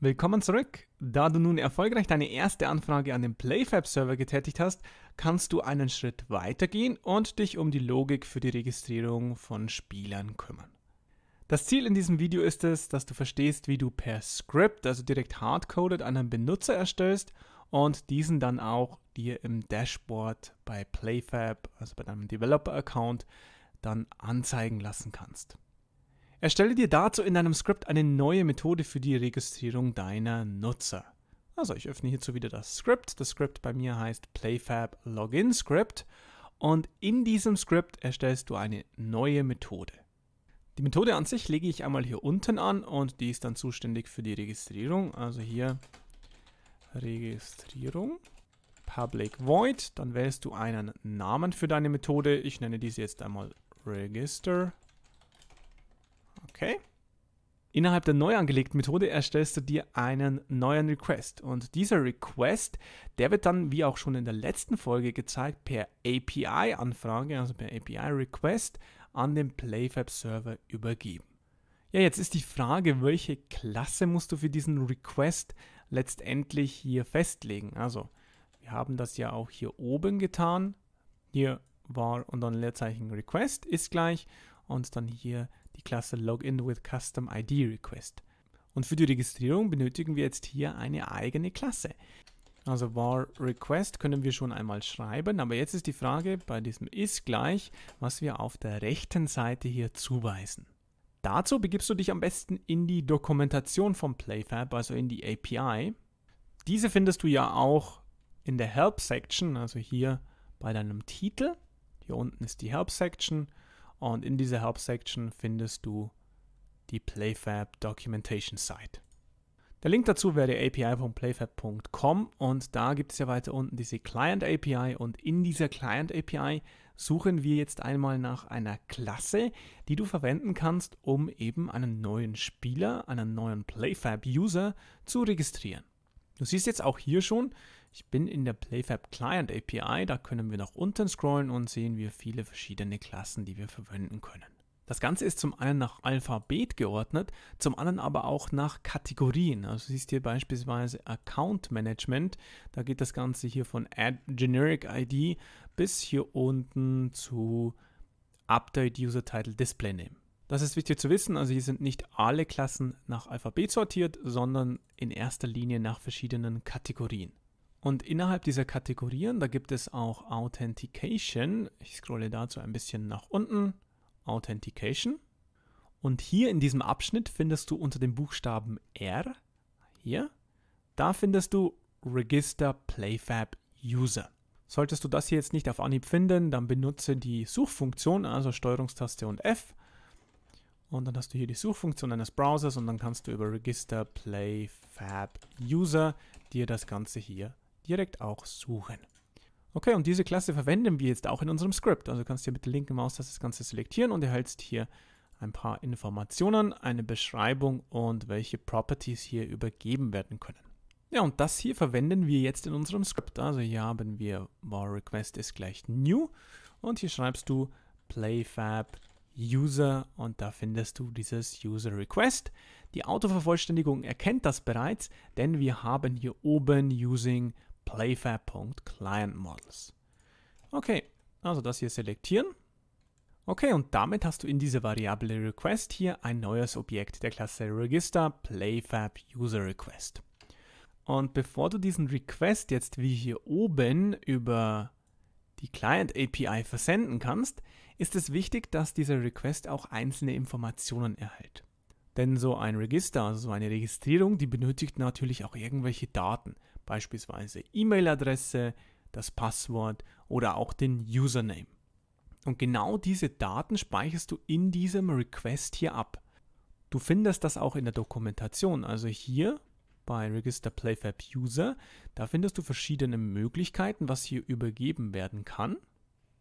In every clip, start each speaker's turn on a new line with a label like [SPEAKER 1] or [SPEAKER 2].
[SPEAKER 1] Willkommen zurück. Da du nun erfolgreich deine erste Anfrage an den PlayFab-Server getätigt hast, kannst du einen Schritt weitergehen und dich um die Logik für die Registrierung von Spielern kümmern. Das Ziel in diesem Video ist es, dass du verstehst, wie du per Script, also direkt hardcoded, einen Benutzer erstellst und diesen dann auch dir im Dashboard bei PlayFab, also bei deinem Developer-Account, dann anzeigen lassen kannst. Erstelle dir dazu in deinem Skript eine neue Methode für die Registrierung deiner Nutzer. Also ich öffne hierzu wieder das Skript. Das Skript bei mir heißt PlayFab Login Script und in diesem Skript erstellst du eine neue Methode. Die Methode an sich lege ich einmal hier unten an und die ist dann zuständig für die Registrierung. Also hier Registrierung, Public Void, dann wählst du einen Namen für deine Methode. Ich nenne diese jetzt einmal Register Okay. Innerhalb der neu angelegten Methode erstellst du dir einen neuen Request und dieser Request, der wird dann, wie auch schon in der letzten Folge gezeigt, per API-Anfrage, also per API-Request, an den PlayFab-Server übergeben. Ja, jetzt ist die Frage, welche Klasse musst du für diesen Request letztendlich hier festlegen? Also, wir haben das ja auch hier oben getan. Hier war und dann Leerzeichen Request ist gleich und dann hier die Klasse Login with Custom ID Request. Und für die Registrierung benötigen wir jetzt hier eine eigene Klasse. Also var request können wir schon einmal schreiben, aber jetzt ist die Frage bei diesem ist gleich, was wir auf der rechten Seite hier zuweisen. Dazu begibst du dich am besten in die Dokumentation vom Playfab, also in die API. Diese findest du ja auch in der Help Section, also hier bei deinem Titel. Hier unten ist die Help Section und in dieser Help Section findest du die PlayFab Documentation Site. Der Link dazu wäre api.playfab.com und da gibt es ja weiter unten diese Client API und in dieser Client API suchen wir jetzt einmal nach einer Klasse, die du verwenden kannst, um eben einen neuen Spieler, einen neuen PlayFab-User zu registrieren. Du siehst jetzt auch hier schon, ich bin in der PlayFab Client API, da können wir nach unten scrollen und sehen wir viele verschiedene Klassen, die wir verwenden können. Das Ganze ist zum einen nach Alphabet geordnet, zum anderen aber auch nach Kategorien. Also siehst hier beispielsweise Account Management, da geht das Ganze hier von Add Generic ID bis hier unten zu Update User Title Display Name. Das ist wichtig zu wissen, also hier sind nicht alle Klassen nach Alphabet sortiert, sondern in erster Linie nach verschiedenen Kategorien. Und innerhalb dieser Kategorien, da gibt es auch Authentication. Ich scrolle dazu ein bisschen nach unten. Authentication. Und hier in diesem Abschnitt findest du unter dem Buchstaben R, hier, da findest du Register Playfab User. Solltest du das hier jetzt nicht auf Anhieb finden, dann benutze die Suchfunktion, also Steuerungstaste und F. Und dann hast du hier die Suchfunktion eines Browsers und dann kannst du über Register Playfab User dir das Ganze hier direkt auch suchen. Okay, und diese Klasse verwenden wir jetzt auch in unserem Script. Also kannst du hier mit der linken Maustaste das Ganze selektieren und erhältst hier ein paar Informationen, eine Beschreibung und welche Properties hier übergeben werden können. Ja, und das hier verwenden wir jetzt in unserem Script. Also hier haben wir var request ist gleich new und hier schreibst du playfab user und da findest du dieses user request. Die Autovervollständigung erkennt das bereits, denn wir haben hier oben using playfab.clientmodels. Okay, also das hier selektieren. Okay, und damit hast du in dieser Variable Request hier ein neues Objekt der Klasse Register Playfab User Request. Und bevor du diesen Request jetzt wie hier oben über die Client API versenden kannst, ist es wichtig, dass dieser Request auch einzelne Informationen erhält. Denn so ein Register, also so eine Registrierung, die benötigt natürlich auch irgendwelche Daten beispielsweise E-Mail-Adresse, das Passwort oder auch den Username. Und genau diese Daten speicherst du in diesem Request hier ab. Du findest das auch in der Dokumentation. Also hier bei Register Playfab User, da findest du verschiedene Möglichkeiten, was hier übergeben werden kann.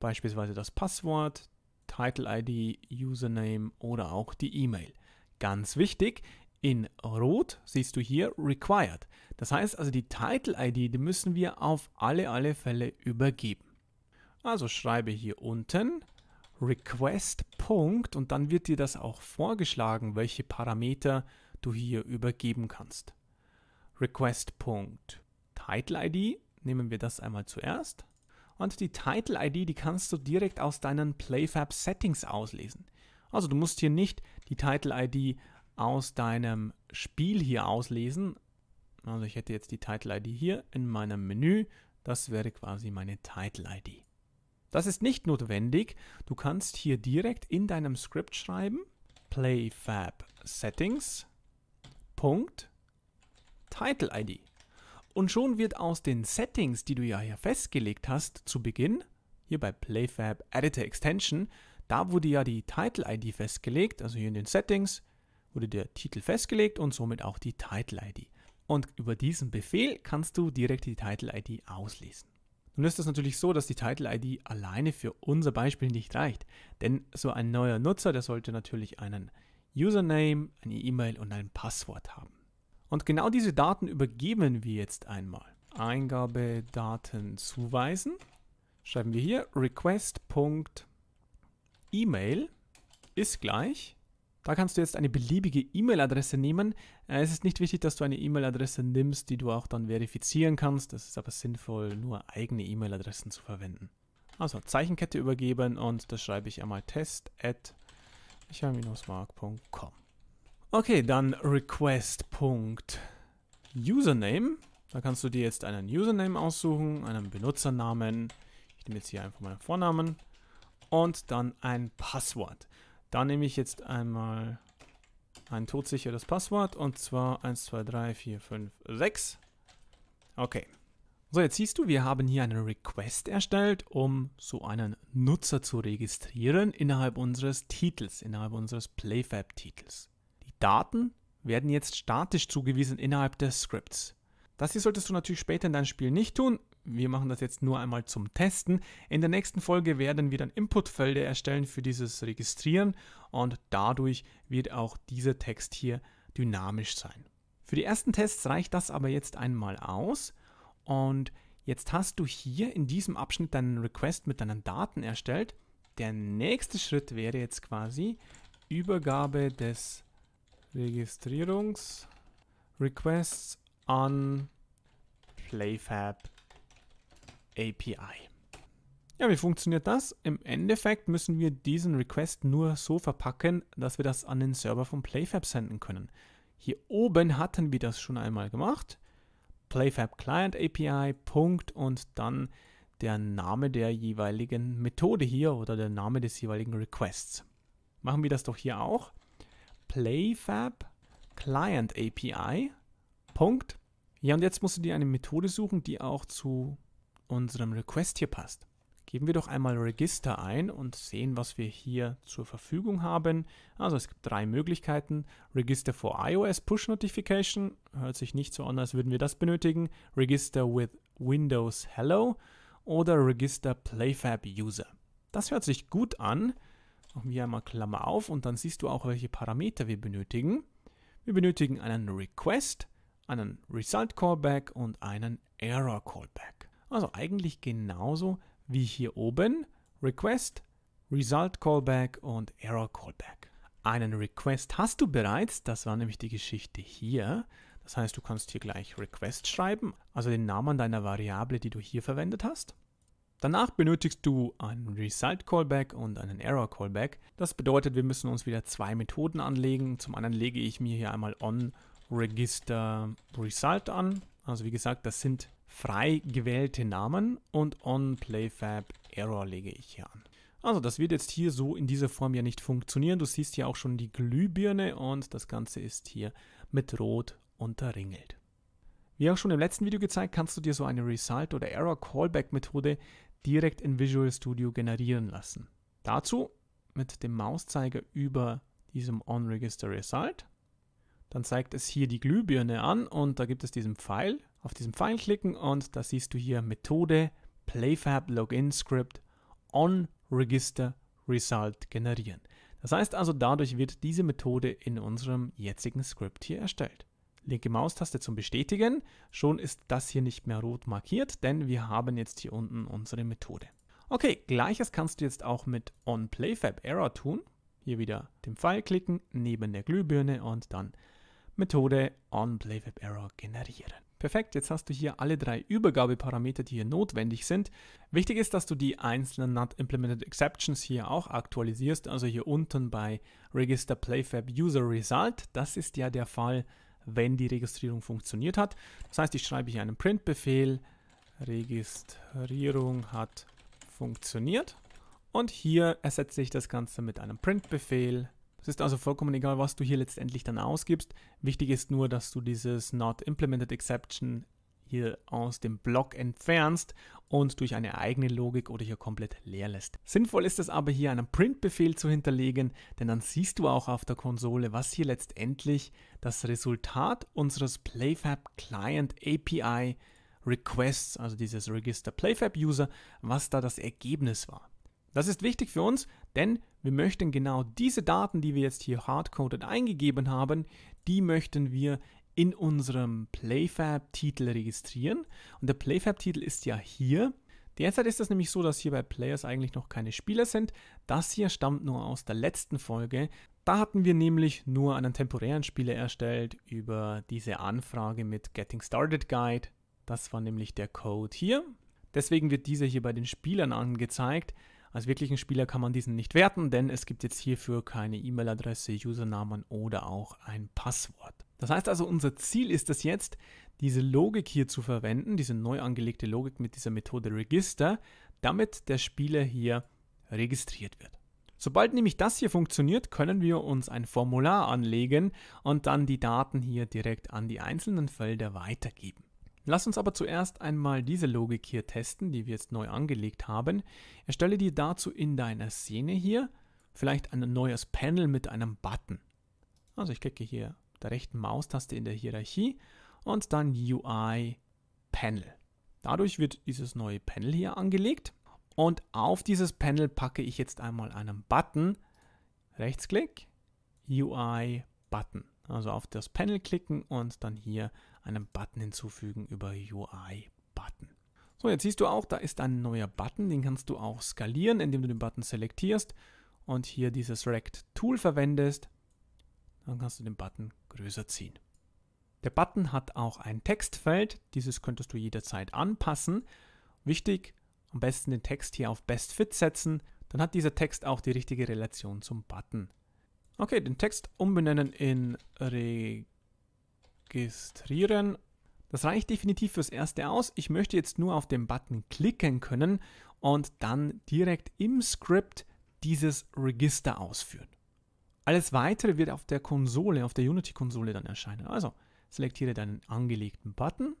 [SPEAKER 1] Beispielsweise das Passwort, Title ID, Username oder auch die E-Mail. Ganz wichtig, in Rot siehst du hier Required. Das heißt also, die Title-ID, die müssen wir auf alle, alle Fälle übergeben. Also schreibe hier unten Request. und dann wird dir das auch vorgeschlagen, welche Parameter du hier übergeben kannst. Request. Title ID, nehmen wir das einmal zuerst. Und die Title ID, die kannst du direkt aus deinen PlayFab Settings auslesen. Also du musst hier nicht die Title ID aus deinem Spiel hier auslesen. Also ich hätte jetzt die Title-ID hier in meinem Menü. Das wäre quasi meine Title-ID. Das ist nicht notwendig. Du kannst hier direkt in deinem Script schreiben playfab settings Punkt Title ID. Und schon wird aus den Settings, die du ja hier festgelegt hast zu Beginn, hier bei playfab editor extension, da wurde ja die Title ID festgelegt, also hier in den Settings, wurde der Titel festgelegt und somit auch die Title-ID. Und über diesen Befehl kannst du direkt die Title-ID auslesen. Nun ist es natürlich so, dass die Title-ID alleine für unser Beispiel nicht reicht, denn so ein neuer Nutzer, der sollte natürlich einen Username, eine E-Mail und ein Passwort haben. Und genau diese Daten übergeben wir jetzt einmal. Eingabedaten zuweisen. Schreiben wir hier request.email ist gleich da kannst du jetzt eine beliebige E-Mail-Adresse nehmen. Äh, es ist nicht wichtig, dass du eine E-Mail-Adresse nimmst, die du auch dann verifizieren kannst. Es ist aber sinnvoll, nur eigene E-Mail-Adressen zu verwenden. Also Zeichenkette übergeben und das schreibe ich einmal test at micha-mark.com. Okay, dann request.username. Da kannst du dir jetzt einen Username aussuchen, einen Benutzernamen. Ich nehme jetzt hier einfach meinen Vornamen und dann ein Passwort. Da nehme ich jetzt einmal ein todsicheres Passwort und zwar 1, 2, 3, 4, 5, 6. Okay. So, jetzt siehst du, wir haben hier einen Request erstellt, um so einen Nutzer zu registrieren innerhalb unseres Titels, innerhalb unseres Playfab-Titels. Die Daten werden jetzt statisch zugewiesen innerhalb des Scripts. Das hier solltest du natürlich später in deinem Spiel nicht tun wir machen das jetzt nur einmal zum Testen. In der nächsten Folge werden wir dann Inputfelder erstellen für dieses Registrieren und dadurch wird auch dieser Text hier dynamisch sein. Für die ersten Tests reicht das aber jetzt einmal aus und jetzt hast du hier in diesem Abschnitt deinen Request mit deinen Daten erstellt. Der nächste Schritt wäre jetzt quasi Übergabe des Registrierungsrequests an PlayFab API. Ja, wie funktioniert das? Im Endeffekt müssen wir diesen Request nur so verpacken, dass wir das an den Server von PlayFab senden können. Hier oben hatten wir das schon einmal gemacht. PlayFab Client API, Punkt und dann der Name der jeweiligen Methode hier oder der Name des jeweiligen Requests. Machen wir das doch hier auch. PlayFab Client API, Punkt. Ja, und jetzt musst du dir eine Methode suchen, die auch zu unserem Request hier passt. Geben wir doch einmal Register ein und sehen, was wir hier zur Verfügung haben. Also es gibt drei Möglichkeiten. Register for iOS Push Notification, hört sich nicht so an, als würden wir das benötigen. Register with Windows Hello oder Register PlayFab User. Das hört sich gut an. Machen wir einmal Klammer auf und dann siehst du auch, welche Parameter wir benötigen. Wir benötigen einen Request, einen Result Callback und einen Error Callback. Also eigentlich genauso wie hier oben. Request, Result Callback und Error Callback. Einen Request hast du bereits, das war nämlich die Geschichte hier. Das heißt, du kannst hier gleich Request schreiben, also den Namen deiner Variable, die du hier verwendet hast. Danach benötigst du einen Result Callback und einen Error Callback. Das bedeutet, wir müssen uns wieder zwei Methoden anlegen. Zum einen lege ich mir hier einmal on Register Result an. Also wie gesagt, das sind frei gewählte Namen und onPlayFab Error lege ich hier an. Also das wird jetzt hier so in dieser Form ja nicht funktionieren. Du siehst hier auch schon die Glühbirne und das Ganze ist hier mit Rot unterringelt. Wie auch schon im letzten Video gezeigt, kannst du dir so eine Result- oder Error-Callback-Methode direkt in Visual Studio generieren lassen. Dazu mit dem Mauszeiger über diesem OnRegisterResult. Dann zeigt es hier die Glühbirne an und da gibt es diesen Pfeil, auf diesen Pfeil klicken und da siehst du hier Methode Playfab Login Script on Register Result generieren. Das heißt also, dadurch wird diese Methode in unserem jetzigen Script hier erstellt. Linke Maustaste zum Bestätigen. Schon ist das hier nicht mehr rot markiert, denn wir haben jetzt hier unten unsere Methode. Okay, gleiches kannst du jetzt auch mit onPlayFabError tun. Hier wieder den Pfeil klicken, neben der Glühbirne und dann Methode onBelievabError generieren. Perfekt, jetzt hast du hier alle drei Übergabeparameter, die hier notwendig sind. Wichtig ist, dass du die einzelnen Not Implemented Exceptions hier auch aktualisierst, also hier unten bei Register Playfab User Result. Das ist ja der Fall, wenn die Registrierung funktioniert hat. Das heißt, ich schreibe hier einen Printbefehl, Registrierung hat funktioniert. Und hier ersetze ich das Ganze mit einem Printbefehl, es ist also vollkommen egal, was du hier letztendlich dann ausgibst. Wichtig ist nur, dass du dieses Not Implemented Exception hier aus dem Block entfernst und durch eine eigene Logik oder hier komplett leer lässt. Sinnvoll ist es aber hier einen Print-Befehl zu hinterlegen, denn dann siehst du auch auf der Konsole, was hier letztendlich das Resultat unseres PlayFab Client API Requests, also dieses Register PlayFab User, was da das Ergebnis war. Das ist wichtig für uns, denn wir möchten genau diese Daten, die wir jetzt hier hardcoded eingegeben haben, die möchten wir in unserem Playfab-Titel registrieren. Und der Playfab-Titel ist ja hier. Derzeit ist es nämlich so, dass hier bei Players eigentlich noch keine Spieler sind. Das hier stammt nur aus der letzten Folge. Da hatten wir nämlich nur einen temporären Spieler erstellt über diese Anfrage mit Getting Started Guide. Das war nämlich der Code hier. Deswegen wird dieser hier bei den Spielern angezeigt. Als wirklichen Spieler kann man diesen nicht werten, denn es gibt jetzt hierfür keine E-Mail-Adresse, Usernamen oder auch ein Passwort. Das heißt also, unser Ziel ist es jetzt, diese Logik hier zu verwenden, diese neu angelegte Logik mit dieser Methode Register, damit der Spieler hier registriert wird. Sobald nämlich das hier funktioniert, können wir uns ein Formular anlegen und dann die Daten hier direkt an die einzelnen Felder weitergeben. Lass uns aber zuerst einmal diese Logik hier testen, die wir jetzt neu angelegt haben. Erstelle dir dazu in deiner Szene hier vielleicht ein neues Panel mit einem Button. Also ich klicke hier der rechten Maustaste in der Hierarchie und dann UI Panel. Dadurch wird dieses neue Panel hier angelegt und auf dieses Panel packe ich jetzt einmal einen Button. Rechtsklick, UI Button also auf das Panel klicken und dann hier einen Button hinzufügen über UI Button. So, jetzt siehst du auch, da ist ein neuer Button, den kannst du auch skalieren, indem du den Button selektierst und hier dieses Rect Tool verwendest, dann kannst du den Button größer ziehen. Der Button hat auch ein Textfeld, dieses könntest du jederzeit anpassen. Wichtig, am besten den Text hier auf Best Fit setzen, dann hat dieser Text auch die richtige Relation zum Button. Okay, den Text umbenennen in registrieren. Das reicht definitiv fürs erste aus. Ich möchte jetzt nur auf den Button klicken können und dann direkt im Script dieses Register ausführen. Alles weitere wird auf der Konsole, auf der Unity-Konsole dann erscheinen. Also selektiere deinen angelegten Button.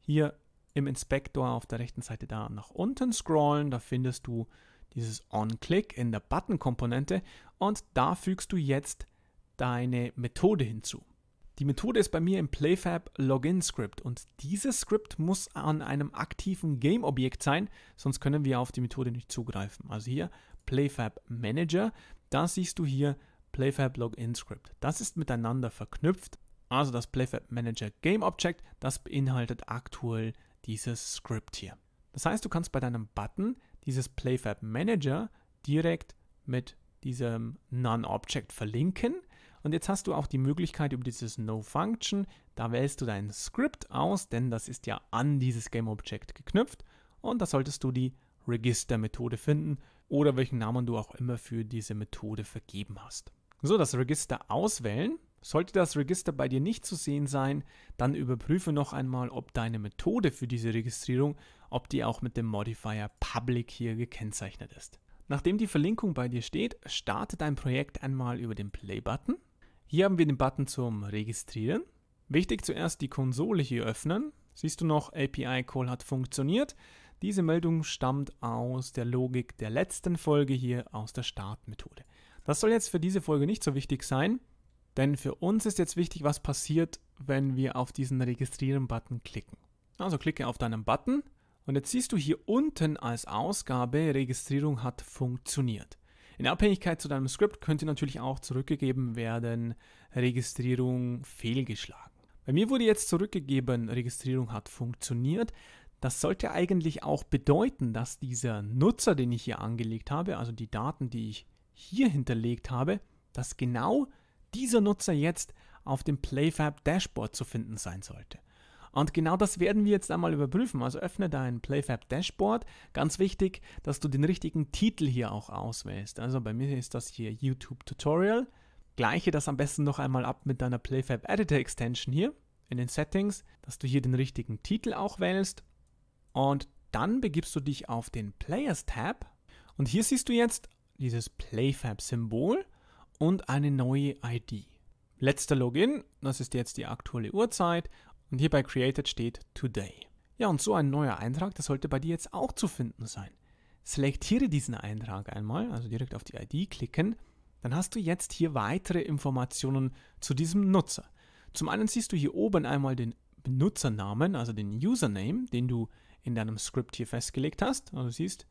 [SPEAKER 1] Hier im Inspektor auf der rechten Seite da nach unten scrollen, da findest du dieses On-Click in der Button-Komponente und da fügst du jetzt deine Methode hinzu. Die Methode ist bei mir im Playfab Login Script und dieses Script muss an einem aktiven Game Objekt sein, sonst können wir auf die Methode nicht zugreifen. Also hier Playfab Manager, da siehst du hier Playfab Login Script. Das ist miteinander verknüpft, also das Playfab Manager Game Object, das beinhaltet aktuell dieses Script hier. Das heißt, du kannst bei deinem Button dieses Playfab Manager direkt mit diesem Non-Object verlinken. Und jetzt hast du auch die Möglichkeit über dieses No-Function, da wählst du dein Script aus, denn das ist ja an dieses GameObject geknüpft. Und da solltest du die Register-Methode finden oder welchen Namen du auch immer für diese Methode vergeben hast. So, das Register auswählen. Sollte das Register bei dir nicht zu sehen sein, dann überprüfe noch einmal, ob deine Methode für diese Registrierung, ob die auch mit dem Modifier Public hier gekennzeichnet ist. Nachdem die Verlinkung bei dir steht, starte dein Projekt einmal über den Play-Button. Hier haben wir den Button zum Registrieren. Wichtig zuerst die Konsole hier öffnen. Siehst du noch, API Call hat funktioniert. Diese Meldung stammt aus der Logik der letzten Folge hier aus der Startmethode. Das soll jetzt für diese Folge nicht so wichtig sein, denn für uns ist jetzt wichtig, was passiert, wenn wir auf diesen Registrieren-Button klicken. Also klicke auf deinen Button, und jetzt siehst du hier unten als Ausgabe, Registrierung hat funktioniert. In Abhängigkeit zu deinem Script könnte natürlich auch zurückgegeben werden, Registrierung fehlgeschlagen. Bei mir wurde jetzt zurückgegeben, Registrierung hat funktioniert. Das sollte eigentlich auch bedeuten, dass dieser Nutzer, den ich hier angelegt habe, also die Daten, die ich hier hinterlegt habe, dass genau dieser Nutzer jetzt auf dem PlayFab Dashboard zu finden sein sollte. Und genau das werden wir jetzt einmal überprüfen. Also öffne dein PlayFab Dashboard. Ganz wichtig, dass du den richtigen Titel hier auch auswählst. Also bei mir ist das hier YouTube Tutorial. Gleiche das am besten noch einmal ab mit deiner PlayFab Editor Extension hier in den Settings, dass du hier den richtigen Titel auch wählst. Und dann begibst du dich auf den Players Tab. Und hier siehst du jetzt dieses PlayFab-Symbol und eine neue ID. Letzter Login, das ist jetzt die aktuelle Uhrzeit und hier bei Created steht Today. Ja, und so ein neuer Eintrag, das sollte bei dir jetzt auch zu finden sein. Selektiere diesen Eintrag einmal, also direkt auf die ID klicken, dann hast du jetzt hier weitere Informationen zu diesem Nutzer. Zum einen siehst du hier oben einmal den Benutzernamen, also den Username, den du in deinem Script hier festgelegt hast. Also siehst,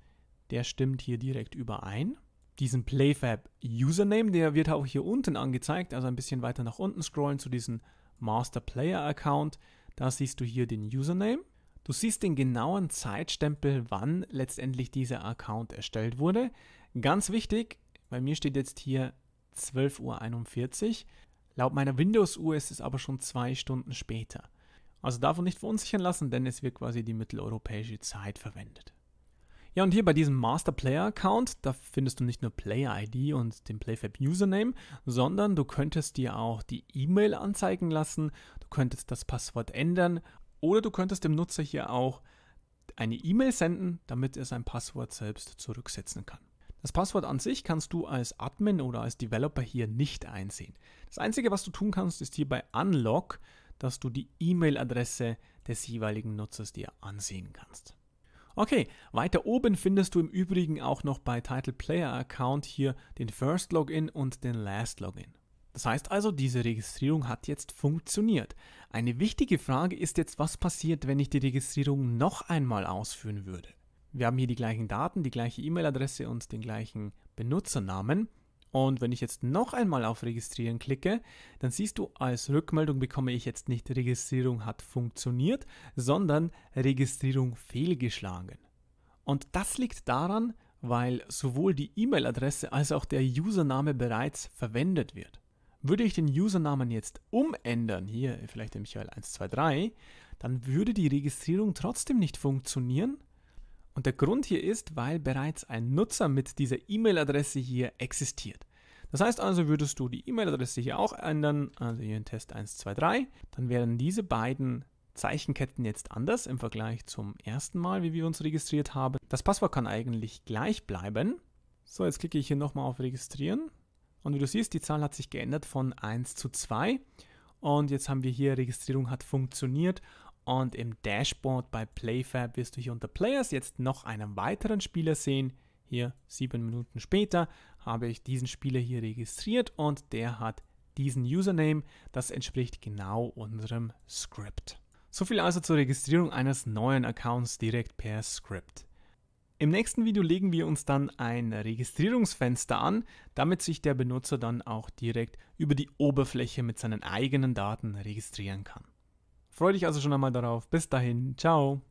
[SPEAKER 1] der stimmt hier direkt überein. Diesen Playfab Username, der wird auch hier unten angezeigt, also ein bisschen weiter nach unten scrollen zu diesen Master Player Account. Da siehst du hier den Username. Du siehst den genauen Zeitstempel, wann letztendlich dieser Account erstellt wurde. Ganz wichtig, bei mir steht jetzt hier 12.41 Uhr. Laut meiner Windows-Uhr ist es aber schon zwei Stunden später. Also davon nicht verunsichern lassen, denn es wird quasi die mitteleuropäische Zeit verwendet. Ja, und hier bei diesem Master Player Account, da findest du nicht nur Player ID und den PlayFab Username, sondern du könntest dir auch die E-Mail anzeigen lassen, du könntest das Passwort ändern oder du könntest dem Nutzer hier auch eine E-Mail senden, damit er sein Passwort selbst zurücksetzen kann. Das Passwort an sich kannst du als Admin oder als Developer hier nicht einsehen. Das Einzige, was du tun kannst, ist hier bei Unlock, dass du die E-Mail-Adresse des jeweiligen Nutzers dir ansehen kannst. Okay, weiter oben findest du im Übrigen auch noch bei Title Player Account hier den First Login und den Last Login. Das heißt also, diese Registrierung hat jetzt funktioniert. Eine wichtige Frage ist jetzt, was passiert, wenn ich die Registrierung noch einmal ausführen würde? Wir haben hier die gleichen Daten, die gleiche E-Mail-Adresse und den gleichen Benutzernamen. Und wenn ich jetzt noch einmal auf Registrieren klicke, dann siehst du, als Rückmeldung bekomme ich jetzt nicht Registrierung hat funktioniert, sondern Registrierung fehlgeschlagen. Und das liegt daran, weil sowohl die E-Mail-Adresse als auch der Username bereits verwendet wird. Würde ich den Usernamen jetzt umändern, hier vielleicht der Michael123, dann würde die Registrierung trotzdem nicht funktionieren. Und der Grund hier ist, weil bereits ein Nutzer mit dieser E-Mail-Adresse hier existiert. Das heißt also, würdest du die E-Mail-Adresse hier auch ändern, also hier in Test 123, dann wären diese beiden Zeichenketten jetzt anders im Vergleich zum ersten Mal, wie wir uns registriert haben. Das Passwort kann eigentlich gleich bleiben. So, jetzt klicke ich hier nochmal auf Registrieren. Und wie du siehst, die Zahl hat sich geändert von 1 zu 2. Und jetzt haben wir hier, Registrierung hat funktioniert. Und im Dashboard bei PlayFab wirst du hier unter Players jetzt noch einen weiteren Spieler sehen, hier sieben Minuten später habe ich diesen Spieler hier registriert und der hat diesen Username. Das entspricht genau unserem Script. So viel also zur Registrierung eines neuen Accounts direkt per Script. Im nächsten Video legen wir uns dann ein Registrierungsfenster an, damit sich der Benutzer dann auch direkt über die Oberfläche mit seinen eigenen Daten registrieren kann. Freue dich also schon einmal darauf. Bis dahin, ciao!